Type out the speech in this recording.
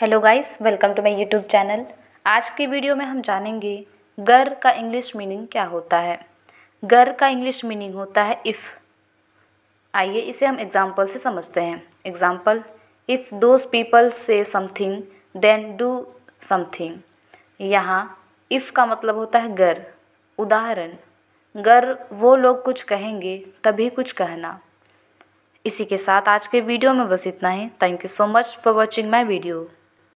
hello guys welcome to my YouTube channel आज की video में हम जानेंगे गर का इंग्लिश मीनिंग क्या होता है गर का इंग्लिश मीनिंग होता है इफ़ आइए इसे हम एग्जाम्पल से समझते हैं example if those people say something then do something यहाँ इफ़ का मतलब होता है गर उदाहरण गर वो लोग कुछ कहेंगे तभी कुछ कहना इसी के साथ आज के वीडियो में बस इतना ही thank you so much for watching my video